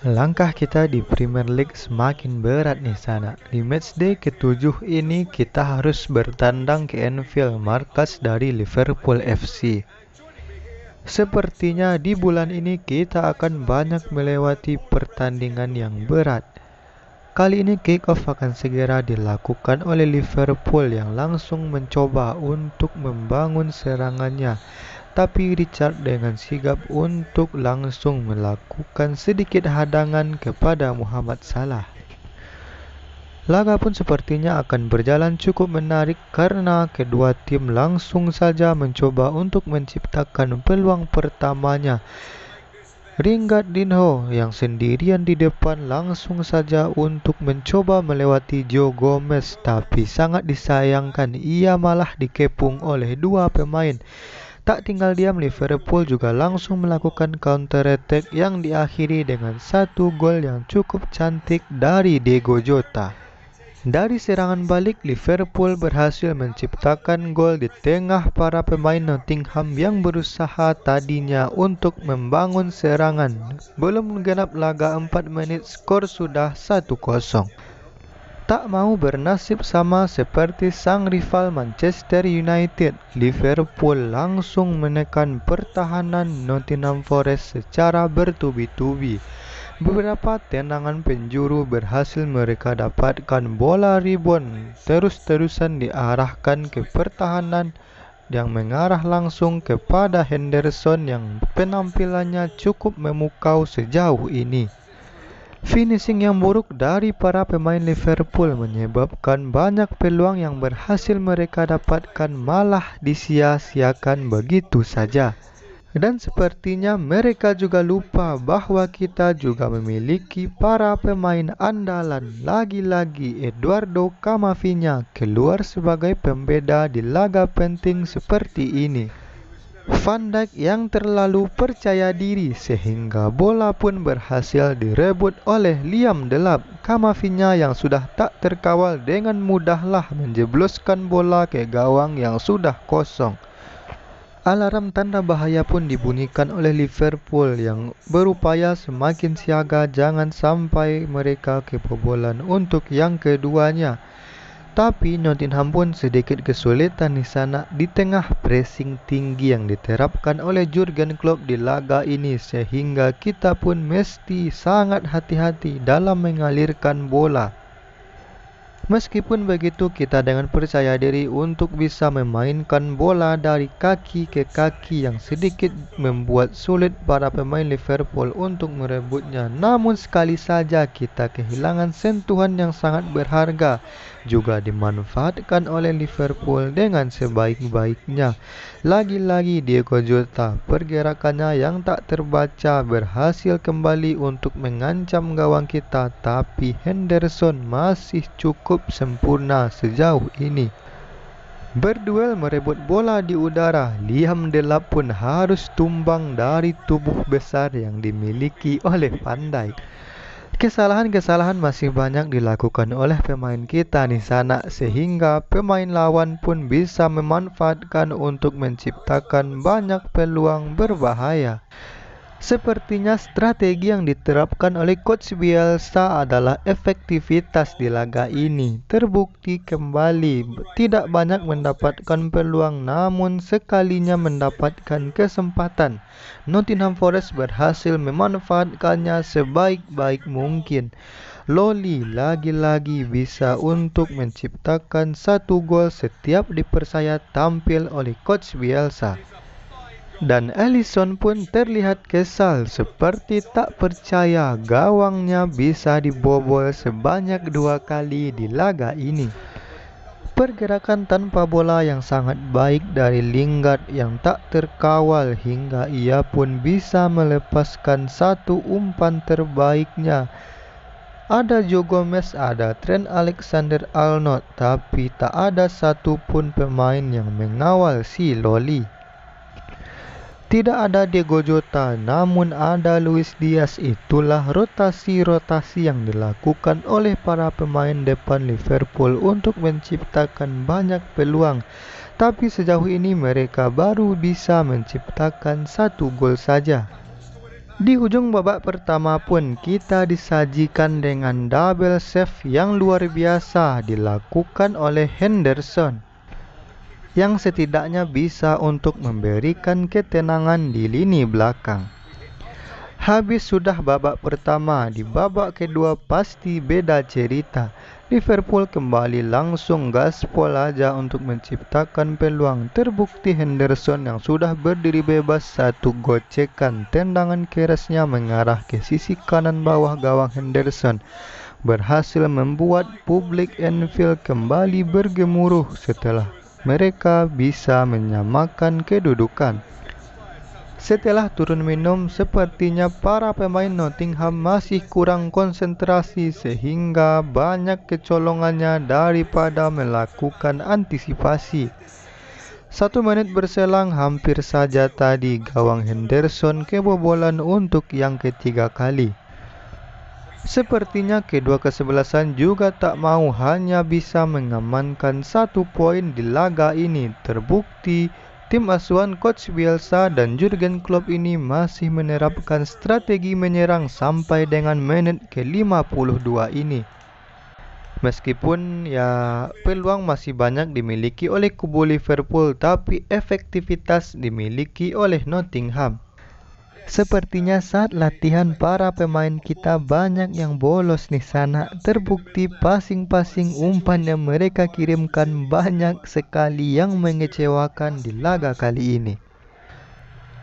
Langkah kita di Premier League semakin berat nih sana. Di matchday ketujuh ini kita harus bertandang ke Anfield markas dari Liverpool FC. Sepertinya di bulan ini kita akan banyak melewati pertandingan yang berat. Kali ini kick off akan segera dilakukan oleh Liverpool yang langsung mencoba untuk membangun serangannya tapi Richard dengan sigap untuk langsung melakukan sedikit hadangan kepada Muhammad Salah. Laga pun sepertinya akan berjalan cukup menarik karena kedua tim langsung saja mencoba untuk menciptakan peluang pertamanya. Ringgat Dinho yang sendirian di depan langsung saja untuk mencoba melewati Joe Gomez tapi sangat disayangkan ia malah dikepung oleh dua pemain. Tak tinggal diam, Liverpool juga langsung melakukan counter attack yang diakhiri dengan satu gol yang cukup cantik dari Diego Jota. Dari serangan balik, Liverpool berhasil menciptakan gol di tengah para pemain Nottingham yang berusaha tadinya untuk membangun serangan. Belum genap laga 4 menit, skor sudah 1-0 tak mau bernasib sama seperti sang rival Manchester United, Liverpool langsung menekan pertahanan Nottingham Forest secara bertubi-tubi. Beberapa tendangan penjuru berhasil mereka dapatkan bola rebound terus-terusan diarahkan ke pertahanan yang mengarah langsung kepada Henderson yang penampilannya cukup memukau sejauh ini. Finishing yang buruk dari para pemain Liverpool menyebabkan banyak peluang yang berhasil mereka dapatkan malah disia-siakan begitu saja. Dan sepertinya mereka juga lupa bahwa kita juga memiliki para pemain andalan lagi-lagi Eduardo Camavinga keluar sebagai pembeda di laga penting seperti ini. Van Dijk yang terlalu percaya diri sehingga bola pun berhasil direbut oleh Liam Delap. Kamavinya yang sudah tak terkawal dengan mudahlah menjebloskan bola ke gawang yang sudah kosong. Alarm tanda bahaya pun dibunyikan oleh Liverpool yang berupaya semakin siaga jangan sampai mereka kebobolan untuk yang keduanya. Tapi Nottingham pun sedikit kesulitan di sana di tengah pressing tinggi yang diterapkan oleh Jurgen Klopp di laga ini sehingga kita pun mesti sangat hati-hati dalam mengalirkan bola. Meskipun begitu kita dengan percaya diri untuk bisa memainkan bola dari kaki ke kaki yang sedikit membuat sulit para pemain Liverpool untuk merebutnya. Namun sekali saja kita kehilangan sentuhan yang sangat berharga juga dimanfaatkan oleh Liverpool dengan sebaik-baiknya. Lagi-lagi Diego Jota pergerakannya yang tak terbaca berhasil kembali untuk mengancam gawang kita tapi Henderson masih cukup sempurna sejauh ini. Berduel merebut bola di udara, Liam Delap pun harus tumbang dari tubuh besar yang dimiliki oleh Van Dijk. Kesalahan-kesalahan masih banyak dilakukan oleh pemain kita di sana sehingga pemain lawan pun bisa memanfaatkan untuk menciptakan banyak peluang berbahaya. Sepertinya strategi yang diterapkan oleh Coach Bielsa adalah efektivitas di laga ini. Terbukti kembali tidak banyak mendapatkan peluang namun sekalinya mendapatkan kesempatan. Nottingham Forest berhasil memanfaatkannya sebaik-baik mungkin. Loli lagi-lagi bisa untuk menciptakan satu gol setiap dipercaya tampil oleh Coach Bielsa dan Ellison pun terlihat kesal seperti tak percaya gawangnya bisa dibobol sebanyak dua kali di laga ini. Pergerakan tanpa bola yang sangat baik dari Lingard yang tak terkawal hingga ia pun bisa melepaskan satu umpan terbaiknya ada Joe Gomez, ada Trent Alexander-Arnold, tapi tak ada satu pun pemain yang mengawal si Loli. Tidak ada Diego Jota, namun ada Luis Diaz. Itulah rotasi-rotasi yang dilakukan oleh para pemain depan Liverpool untuk menciptakan banyak peluang. Tapi sejauh ini mereka baru bisa menciptakan satu gol saja. Di ujung babak pertama pun kita disajikan dengan double save yang luar biasa dilakukan oleh Henderson yang setidaknya bisa untuk memberikan ketenangan di lini belakang. Habis sudah babak pertama, di babak kedua pasti beda cerita. Liverpool kembali langsung gaspol aja untuk menciptakan peluang. Terbukti Henderson yang sudah berdiri bebas satu gocekan tendangan kerasnya mengarah ke sisi kanan bawah gawang Henderson berhasil membuat publik Enfield kembali bergemuruh setelah mereka bisa menyamakan kedudukan. Setelah turun minum, sepertinya para pemain Nottingham masih kurang konsentrasi sehingga banyak kecolongannya daripada melakukan antisipasi. Satu menit berselang hampir saja tadi gawang Henderson kebobolan untuk yang ketiga kali. Sepertinya kedua kesebelasan juga tak mau hanya bisa mengamankan satu poin di laga ini. Terbukti, tim asuhan Coach Bielsa dan Jurgen Klopp ini masih menerapkan strategi menyerang sampai dengan menit ke-52 ini. Meskipun ya peluang masih banyak dimiliki oleh kubu Liverpool tapi efektivitas dimiliki oleh Nottingham. Sepertinya saat latihan para pemain kita banyak yang bolos nih sana. Terbukti pasing-pasing umpan yang mereka kirimkan banyak sekali yang mengecewakan di laga kali ini.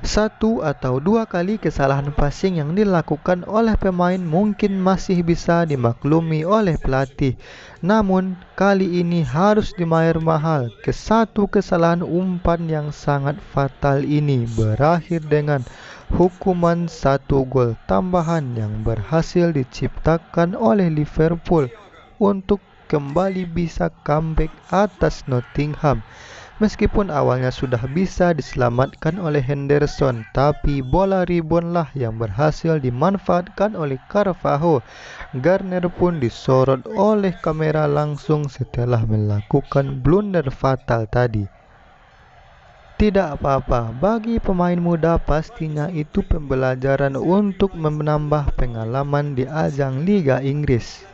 Satu atau dua kali kesalahan passing yang dilakukan oleh pemain mungkin masih bisa dimaklumi oleh pelatih. Namun, kali ini harus dimayar mahal ke satu kesalahan umpan yang sangat fatal ini berakhir dengan hukuman satu gol tambahan yang berhasil diciptakan oleh Liverpool untuk kembali bisa comeback atas Nottingham. Meskipun awalnya sudah bisa diselamatkan oleh Henderson, tapi bola rebound yang berhasil dimanfaatkan oleh Carvalho. Garner pun disorot oleh kamera langsung setelah melakukan blunder fatal tadi. Tidak apa-apa, bagi pemain muda pastinya itu pembelajaran untuk menambah pengalaman di ajang Liga Inggris.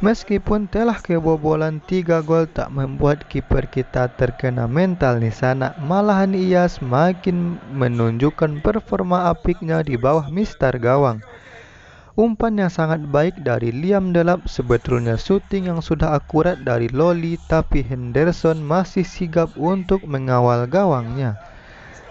Meskipun telah kebobolan tiga gol tak membuat kiper kita terkena mental di sana, malahan ia semakin menunjukkan performa apiknya di bawah Mister gawang. Umpan yang sangat baik dari Liam Delap sebetulnya syuting yang sudah akurat dari Loli tapi Henderson masih sigap untuk mengawal gawangnya.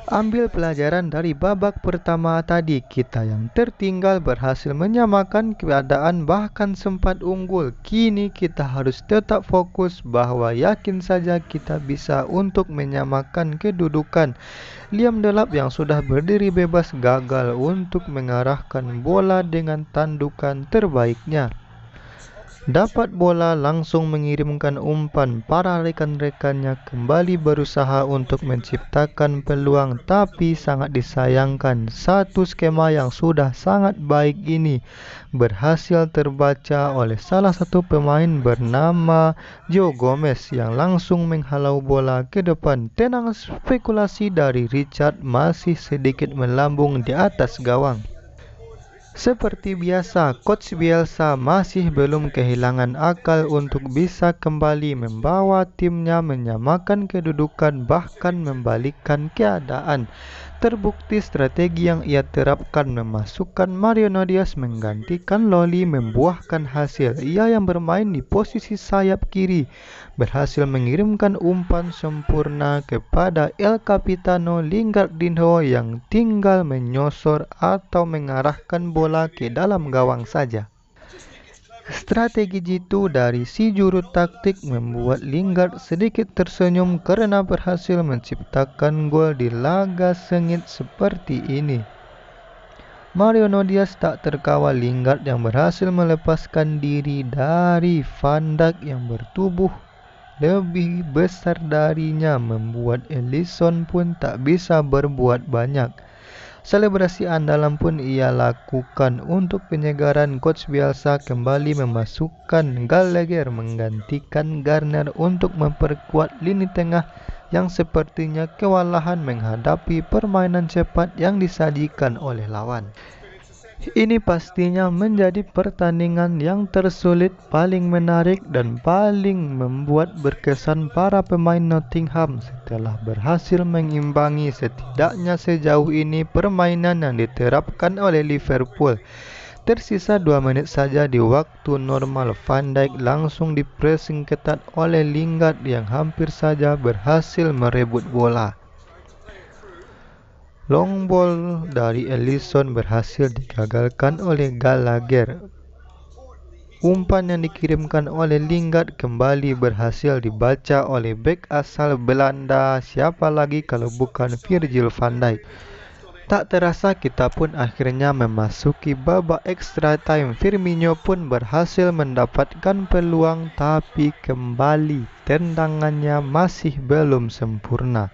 Ambil pelajaran dari babak pertama tadi, kita yang tertinggal berhasil menyamakan keadaan bahkan sempat unggul. Kini kita harus tetap fokus bahwa yakin saja kita bisa untuk menyamakan kedudukan. Liam Delap yang sudah berdiri bebas gagal untuk mengarahkan bola dengan tandukan terbaiknya dapat bola langsung mengirimkan umpan para rekan-rekannya kembali berusaha untuk menciptakan peluang tapi sangat disayangkan satu skema yang sudah sangat baik ini berhasil terbaca oleh salah satu pemain bernama Joe Gomez yang langsung menghalau bola ke depan tenang spekulasi dari Richard masih sedikit melambung di atas gawang seperti biasa, Coach Bielsa masih belum kehilangan akal untuk bisa kembali membawa timnya menyamakan kedudukan bahkan membalikkan keadaan. Terbukti strategi yang ia terapkan memasukkan Mario Diaz menggantikan Loli membuahkan hasil. Ia yang bermain di posisi sayap kiri berhasil mengirimkan umpan sempurna kepada El Capitano Lingardinho yang tinggal menyosor atau mengarahkan bola ke dalam gawang saja. Strategi jitu dari si juru taktik membuat Lingard sedikit tersenyum karena berhasil menciptakan gol di laga sengit seperti ini. Mario Diaz tak terkawal Lingard yang berhasil melepaskan diri dari Van yang bertubuh lebih besar darinya membuat Ellison pun tak bisa berbuat banyak. Selebrasi andalan pun ia lakukan untuk penyegaran coach Bielsa kembali memasukkan Gallagher menggantikan Garner untuk memperkuat lini tengah yang sepertinya kewalahan menghadapi permainan cepat yang disajikan oleh lawan. Ini pastinya menjadi pertandingan yang tersulit, paling menarik, dan paling membuat berkesan para pemain Nottingham setelah berhasil mengimbangi setidaknya sejauh ini permainan yang diterapkan oleh Liverpool. Tersisa dua menit saja di waktu normal Van Dijk langsung dipressing ketat oleh Lingard yang hampir saja berhasil merebut bola. Long ball dari Ellison berhasil digagalkan oleh Gallagher. Umpan yang dikirimkan oleh Lingard kembali berhasil dibaca oleh bek asal Belanda siapa lagi kalau bukan Virgil van Dijk. Tak terasa kita pun akhirnya memasuki babak extra time. Firmino pun berhasil mendapatkan peluang tapi kembali tendangannya masih belum sempurna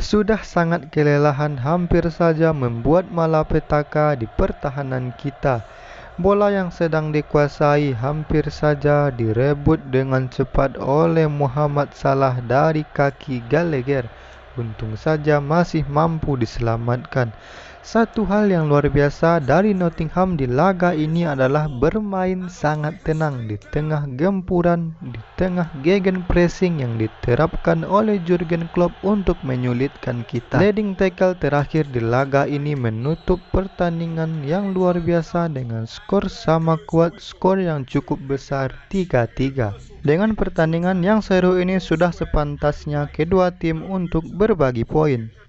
sudah sangat kelelahan hampir saja membuat malapetaka di pertahanan kita. Bola yang sedang dikuasai hampir saja direbut dengan cepat oleh Muhammad Salah dari kaki Gallagher. Untung saja masih mampu diselamatkan. Satu hal yang luar biasa dari Nottingham di laga ini adalah bermain sangat tenang di tengah gempuran, di tengah gegen pressing yang diterapkan oleh Jurgen Klopp untuk menyulitkan kita. Leading tackle terakhir di laga ini menutup pertandingan yang luar biasa dengan skor sama kuat, skor yang cukup besar 3-3. Dengan pertandingan yang seru ini sudah sepantasnya kedua tim untuk berbagi poin.